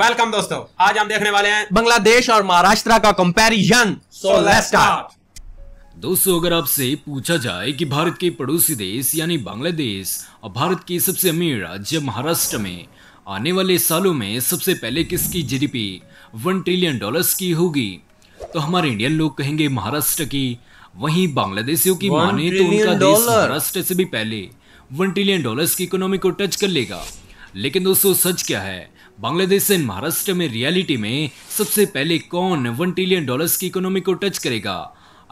Welcome दोस्तों आज हम देखने वाले हैं बांग्लादेश और महाराष्ट्र का कंपैरिजन सो लेट्स स्टार्ट दोस्तों अगर आपसे पूछा जाए कि भारत के पड़ोसी देश यानी बांग्लादेश और भारत के सबसे अमीर राज्य महाराष्ट्र में आने वाले सालों में सबसे पहले किसकी जीडीपी वन ट्रिलियन डॉलर्स की होगी तो हमारे इंडियन लोग कहेंगे महाराष्ट्र की वहीं बांग्लादेशियों की माने तो उनका देश महाराष्ट्र से भी पहले वन ट्रिलियन डॉलर्स की इकोनॉमी को टच कर लेगा लेकिन दोस्तों सच क्या है बांग्लादेश एंड महाराष्ट्र में रियलिटी में सबसे पहले कौन वन ट्रिलियन डॉलर्स की इकोनॉमी को टच करेगा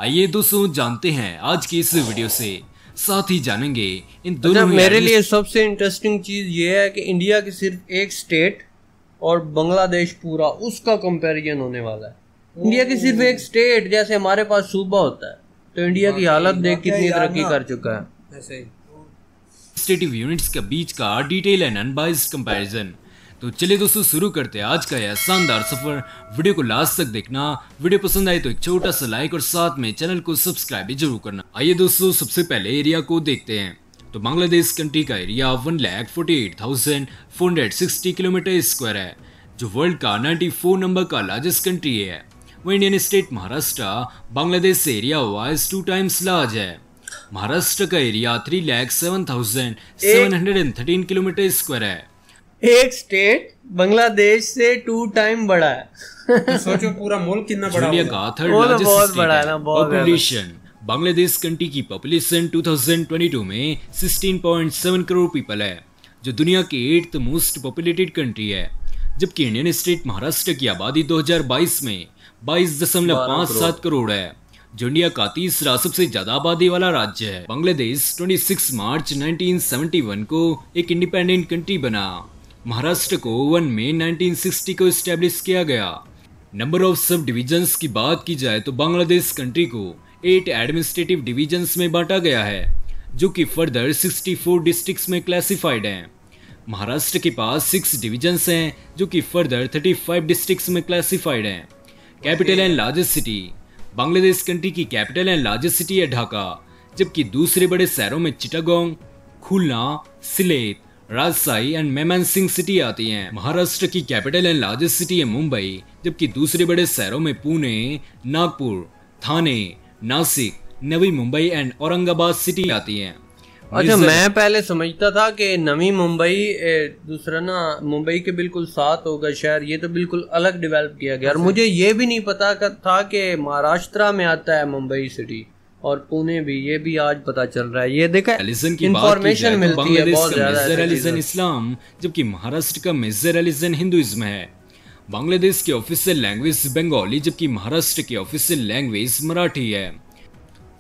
आइए दोस्तों जानते हैं आज की इस वीडियो से साथ ही जानेंगे इन दोनों अच्छा, मेरे लिए सबसे इंटरेस्टिंग चीज ये है कि इंडिया की सिर्फ एक स्टेट और बांग्लादेश पूरा उसका कंपैरिजन होने वाला है इंडिया की सिर्फ एक स्टेट जैसे हमारे पास सूबा होता है तो इंडिया की हाँ, हालत देख कितनी तरक्की हाँ। कर चुका है स्टेटिव यूनिट्स के बीच का डिटेल एंड अनबाइज कंपैरिजन तो चलिए दोस्तों शुरू करते हैं आज का यह शानदार सफर वीडियो को लास्ट तक देखना वीडियो पसंद आए तो एक छोटा सा लाइक और साथ में चैनल को सब्सक्राइब भी जरूर करना आइए दोस्तों सबसे पहले एरिया को देखते हैं तो बांग्लादेश कंट्री का area one lakh forty eight thousand four hundred sixty kilometre square है जो वर्ल्ड का नाइन्टी फोर नंबर का लार्जेस्ट कंट्री है वो इंडियन स्टेट महाराष्ट्र बांग्लादेश से area wise two times large है महाराष्ट्र का area three lakh seven thousand seven hundred and thirteen kilometre square है एक स्टेट बांग्लादेश से टू टाइम बड़ा है तो सोचो पूरा मुल्क कितना बड़ा इंडिया का थर्ड लार्जेस्ट बहुत बड़ा है ना बहुत पॉपुलेशन बांग्लादेश कंट्री की पॉपुलेशन 2022 में 16.7 करोड़ पीपल है जो दुनिया की एट्थ मोस्ट पॉपुलेटेड कंट्री है जबकि इंडियन स्टेट महाराष्ट्र की आबादी 2022 में बाईस दशमलव पाँच सात करोड़ है जो इंडिया का तीसरा सबसे ज्यादा आबादी वाला राज्य है बांग्लादेश 26 मार्च 1971 को एक इंडिपेंडेंट कंट्री बना महाराष्ट्र को 1 मई 1960 को स्टैब्लिश किया गया नंबर ऑफ सब डिविजन्स की बात की जाए तो बांग्लादेश कंट्री को एट एडमिनिस्ट्रेटिव डिविजन्स में बांटा गया है जो कि फर्दर 64 डिस्ट्रिक्ट्स में क्लासिफाइड हैं महाराष्ट्र के पास सिक्स डिविजन्स हैं जो कि फर्दर 35 डिस्ट्रिक्ट्स में क्लासिफाइड हैं capital and largest city Bangladesh country की कैपिटल एंड लार्जेस्ट सिटी है ढाका जबकि दूसरे बड़े शहरों में Chittagong Khulna Sylhet Rajshahi and Mymensingh city आती हैं महाराष्ट्र की कैपिटल एंड लार्जेस्ट सिटी है मुंबई जबकि दूसरे बड़े शहरों में पुणे नागपुर थाने नासिक नवी मुंबई एंड औरंगाबाद सिटी आती हैं अच्छा मैं पहले समझता था कि नवी मुंबई दूसरा ना मुंबई के बिल्कुल साथ होगा शहर ये तो बिल्कुल अलग डेवलप किया गया और अच्छा। मुझे ये भी नहीं पता था कि महाराष्ट्र में आता है मुंबई सिटी और पुणे भी ये भी आज पता चल रहा है ये देखा एलिजन की इन्फॉर्मेशन तो मिलती है इस्लाम जबकि महाराष्ट्र का मेजर एलिजन हिंदुइज्म है बांग्लादेश की ऑफिशियल लैंग्वेज बंगाली जबकि महाराष्ट्र की ऑफिशियल लैंग्वेज मराठी है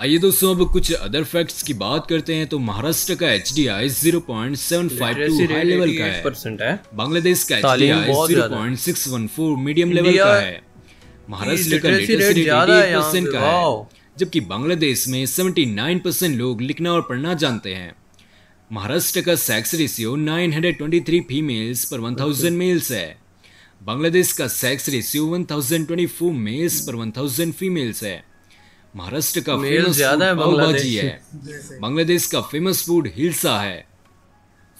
आइए दोस्तों अब कुछ अदर फैक्ट्स की बात करते हैं तो महाराष्ट्र का H D I zero point seven five two high level का है बांग्लादेश का H D I zero point six one four medium level का है महाराष्ट्र का लिटरेसी रेट ज्यादा का है जबकि बांग्लादेश में 79 परसेंट लोग लिखना और पढ़ना जानते हैं महाराष्ट्र का सेक्स रेशियो 923 फीमेल्स पर 1000 मेल्स है बांग्लादेश का सेक्स रेशियो 1024 मेल्स पर 1000 फीमेल्स है महाराष्ट्र का फेमस पावभाजी है बांग्लादेश का फेमस फूड हिलसा है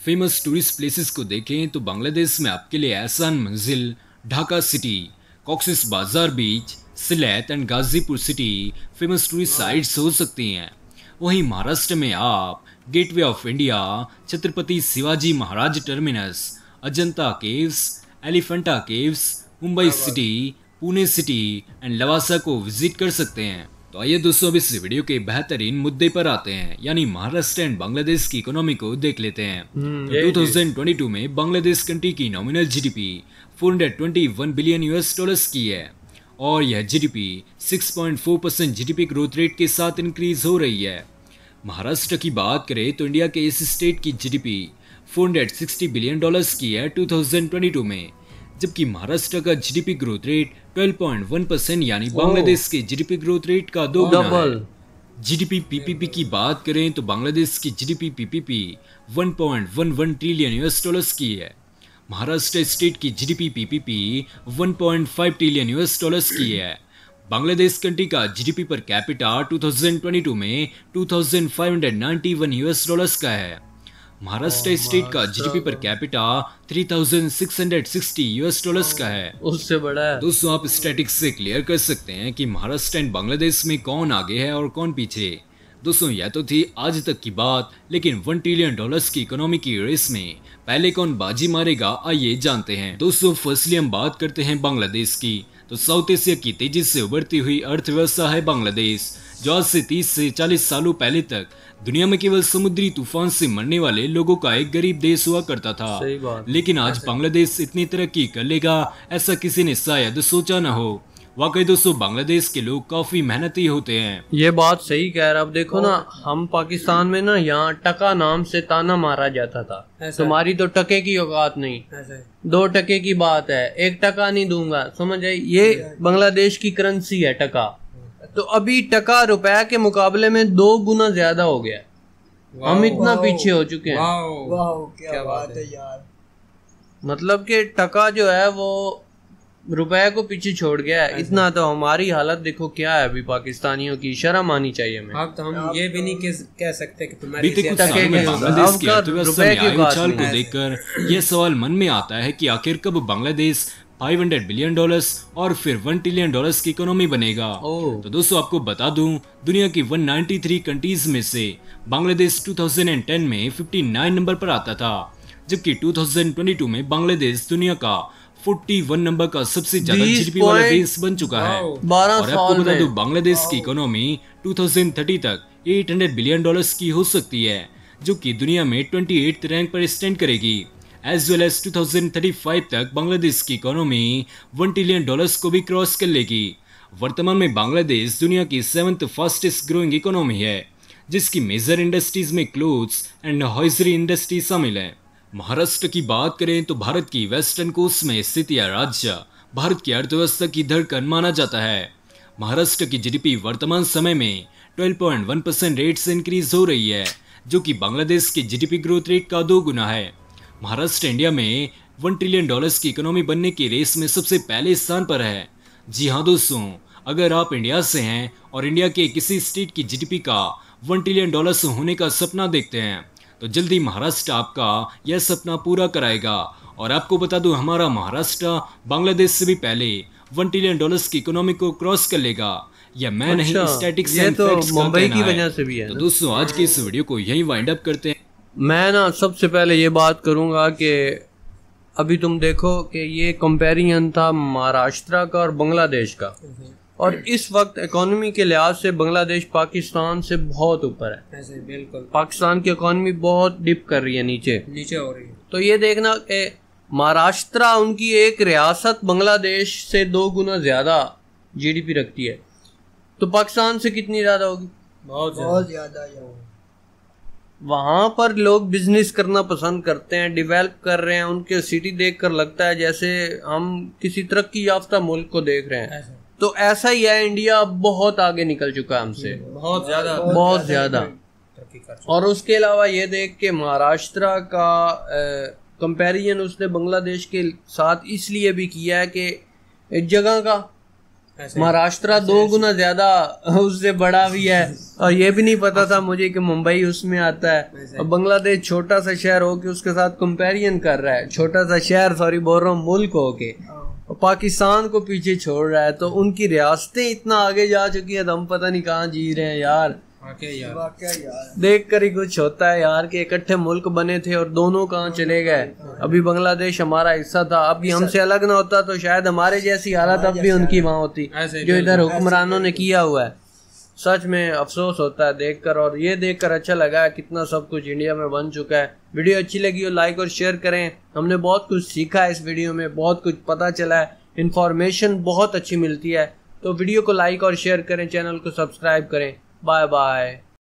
फेमस टूरिस्ट प्लेसेस को देखें तो बांग्लादेश में आपके लिए एहसान मंजिल Dhaka city Cox's Bazar beach Sylhet and Gazipur city famous tourist sites हो सकती हैं वहीं महाराष्ट्र में आप gateway of India Chhatrapati Shivaji Maharaj terminus Ajanta caves Elephanta caves Mumbai city Pune city and Lavasa को विजिट कर सकते हैं तो आइए दोस्तों अब इस वीडियो के बेहतरीन मुद्दे पर आते हैं यानी महाराष्ट्र एंड बांग्लादेश की इकोनॉमी को देख लेते हैं hmm, तो 2022 में बांग्लादेश कंट्री की nominal GDP 421 billion US dollars की है और यह GDP 6.4 percent GDP growth rate के साथ इंक्रीज हो रही है महाराष्ट्र की बात करें तो इंडिया के इस स्टेट की जीडीपी 460 बिलियन डॉलर्स की है 2022 में जबकि महाराष्ट्र का जीडीपी ग्रोथ रेट 12.1 परसेंट यानी oh. बांग्लादेश के जीडीपी ग्रोथ रेट का दो डबल जीडीपी पीपीपी की बात करें तो बांग्लादेश की GDP PPP 1.11 trillion US dollars की है महाराष्ट्र स्टेट की GDP PPP 1.5 trillion US dollars की है बांग्लादेश कंट्री का जीडीपी पर कैपिटा 2022 में 2591 यूएस डॉलर्स का है महाराष्ट्र oh, स्टेट का GDP per capita 3660 US dollars का है उससे बड़ा है दोस्तों आप स्टैटिक्स से क्लियर कर सकते हैं कि महाराष्ट्र एंड बांग्लादेश में कौन आगे है और कौन पीछे दोस्तों यह तो थी आज तक की बात लेकिन वन ट्रिलियन डॉलर्स की इकोनॉमी की रेस में पहले कौन बाजी मारेगा आइए जानते हैं दोस्तों फर्स्टली हम बात करते हैं बांग्लादेश की तो साउथ एशिया की तेजी से उभरती हुई अर्थव्यवस्था है बांग्लादेश जो आज से 30 से 40 सालों पहले तक दुनिया में केवल समुद्री तूफान से मरने वाले लोगों का एक गरीब देश हुआ करता था लेकिन आज बांग्लादेश इतनी तरक्की कर लेगा ऐसा किसी ने शायद सोचा न हो वाकई दोस्तों बांग्लादेश के लोग काफी मेहनती होते हैं ये बात सही कह रहा अब देखो ना हम पाकिस्तान में ना यहाँ टका नाम से ताना मारा जाता था तुम्हारी तो टके की औकात नहीं दो टके की बात है एक टका नहीं दूंगा समझ आई ये बांग्लादेश की करेंसी है टका तो अभी टका रुपया के मुकाबले में दो गुना ज्यादा हो गया हम इतना पीछे हो चुके हैं क्या, क्या बात है यार मतलब कि टका जो है वो रुपए को पीछे छोड़ गया है इतना तो हमारी हालत देखो क्या है अभी पाकिस्तानियों की शर्म आनी चाहिए हमें अब तो हम ये भी तो नहीं कह सकते कि तुम्हारी को देखकर यह सवाल मन में आता है कि आखिर कब बांग्लादेश 500 बिलियन डॉलर्स और फिर 1 ट्रिलियन डॉलर्स की इकोनॉमी बनेगा तो दोस्तों आपको बता दूं दुनिया की 193 कंट्रीज में से बांग्लादेश 2010 में 59 नंबर पर आता था जबकि 2022 में बांग्लादेश दुनिया का 41 नंबर का सबसे ज्यादा जीडीपी वाला देश बन चुका है और आपको तो बता दूं बांग्लादेश की इकोनॉमी 2030 तक 800 बिलियन डॉलर्स की हो सकती है जो कि दुनिया में 28 रैंक पर स्टैंड करेगी एज वेल एज 2035 तक बांग्लादेश की इकोनॉमी 1 ट्रिलियन डॉलर्स को भी क्रॉस कर लेगी वर्तमान में बांग्लादेश दुनिया की सेवन्थ फास्टेस्ट ग्रोइंग इकोनॉमी है जिसकी मेजर इंडस्ट्रीज में क्लोथ्स एंड हॉइजरी इंडस्ट्री शामिल है महाराष्ट्र की बात करें तो भारत की वेस्टर्न कोस्ट में स्थित यह राज्य भारत की अर्थव्यवस्था की धड़कन माना जाता है महाराष्ट्र की जीडीपी वर्तमान समय में 12.1 परसेंट रेट से इंक्रीज हो रही है जो कि बांग्लादेश के जीडीपी ग्रोथ रेट का दो गुना है महाराष्ट्र इंडिया में वन ट्रिलियन डॉलर्स की इकोनॉमी बनने की रेस में सबसे पहले स्थान पर है जी हाँ दोस्तों अगर आप इंडिया से हैं और इंडिया के किसी स्टेट की जीडीपी का वन ट्रिलियन डॉलर्स होने का सपना देखते हैं तो जल्दी महाराष्ट्र आपका यह सपना पूरा कराएगा और आपको बता दूं हमारा महाराष्ट्र बांग्लादेश से भी पहले वन ट्रिलियन डॉलर्स की इकोनॉमी को क्रॉस कर लेगा या मैं अच्छा, नहीं स्टैटिक्स तो मुंबई की वजह से भी है तो दोस्तों आज की इस वीडियो को यही वाइंड अप करते हैं मैं ना सबसे पहले ये बात करूंगा कि अभी तुम देखो कि ये कंपेरिजन था महाराष्ट्र का और बांग्लादेश का हम्म। और इस वक्त इकोनॉमी के लिहाज से बांग्लादेश पाकिस्तान से बहुत ऊपर है ऐसे बिल्कुल पाकिस्तान की इकोनॉमी बहुत डिप कर रही है नीचे नीचे हो रही है तो ये देखना कि महाराष्ट्र उनकी एक रियासत बांग्लादेश से दो गुना ज़्यादा जीडीपी रखती है तो पाकिस्तान से कितनी ज़्यादा होगी बहुत बहुत ज़्यादा वहाँ पर लोग बिजनेस करना पसंद करते हैं डेवलप कर रहे हैं उनके सिटी देख कर लगता है जैसे हम किसी तरक्की याफ्ता मुल्क को देख रहे हैं तो ऐसा ही है इंडिया बहुत आगे निकल चुका है हमसे बहुत ज़्यादा बहुत ज़्यादा और उसके अलावा ये देख के महाराष्ट्र का कंपैरिजन उसने बांग्लादेश के साथ इसलिए भी किया है कि एक जगह का महाराष्ट्र दो गुना ज्यादा उससे बड़ा भी है और ये भी नहीं पता था मुझे कि मुंबई उसमें आता है और बांग्लादेश छोटा सा शहर हो के उसके साथ कंपेरिजन कर रहा है छोटा सा शहर सॉरी बोल रहा हूँ मुल्क हो के हाँ। पाकिस्तान को पीछे छोड़ रहा है तो उनकी रियासतें इतना आगे जा चुकी तो हम पता नहीं कहाँ जी रहे हैं यार देख कर ही कुछ होता है यार कि इकट्ठे मुल्क बने थे और दोनों कहाँ चले गए अभी बांग्लादेश हमारा हिस्सा था अभी हमसे अलग ना होता तो शायद हमारे जैसी हालत अब भी उनकी वहाँ होती जो इधर हुक्मरानों ने किया हुआ है सच में अफसोस होता है देखकर और ये देखकर अच्छा लगा कितना सब कुछ इंडिया में बन चुका है वीडियो अच्छी लगी हो लाइक और शेयर करें हमने बहुत कुछ सीखा है इस वीडियो में बहुत कुछ पता चला है इन्फॉर्मेशन बहुत अच्छी मिलती है तो वीडियो को लाइक और शेयर करें चैनल को सब्सक्राइब करें बाय बाय